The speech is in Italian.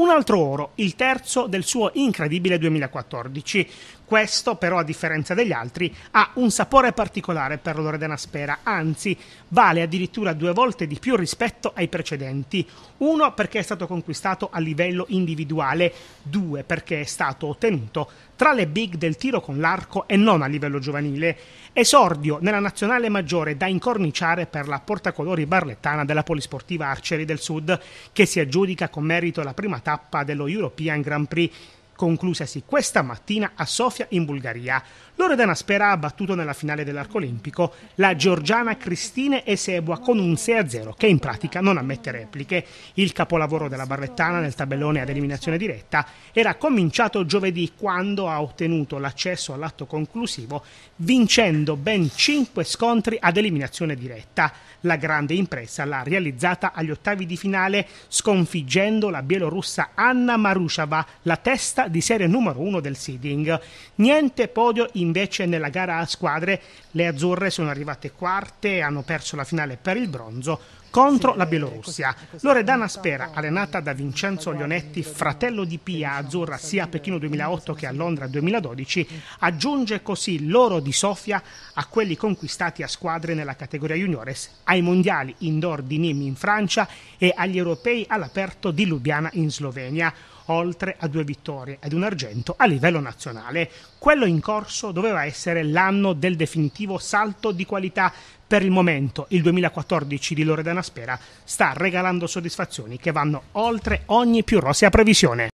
un altro oro, il terzo del suo incredibile 2014, questo però, a differenza degli altri, ha un sapore particolare per Loredana Spera, anzi vale addirittura due volte di più rispetto ai precedenti. Uno perché è stato conquistato a livello individuale, due perché è stato ottenuto tra le big del tiro con l'arco e non a livello giovanile. Esordio nella nazionale maggiore da incorniciare per la portacolori barlettana della polisportiva Arcieri del Sud, che si aggiudica con merito la prima tappa dello European Grand Prix conclusasi questa mattina a Sofia in Bulgaria. Loredana Spera ha battuto nella finale dell'arco olimpico la georgiana Cristine Esebua con un 6-0 che in pratica non ammette repliche. Il capolavoro della Barrettana nel tabellone ad eliminazione diretta era cominciato giovedì quando ha ottenuto l'accesso all'atto conclusivo vincendo ben 5 scontri ad eliminazione diretta. La grande impresa l'ha realizzata agli ottavi di finale sconfiggendo la bielorussa Anna Marushava, la testa di serie numero uno del seeding. Niente podio invece nella gara a squadre, le azzurre sono arrivate quarte e hanno perso la finale per il bronzo contro la eh, Bielorussia. Loredana Spera, allenata da Vincenzo Lionetti, fratello di Pia Azzurra sia a Pechino 2008 che a Londra 2012, aggiunge così l'oro di Sofia a quelli conquistati a squadre nella categoria juniores, ai mondiali indoor di Nimi in Francia e agli europei all'aperto di Lubiana in Slovenia oltre a due vittorie ed un argento a livello nazionale. Quello in corso doveva essere l'anno del definitivo salto di qualità. Per il momento il 2014 di Loredana Spera sta regalando soddisfazioni che vanno oltre ogni più rossa previsione.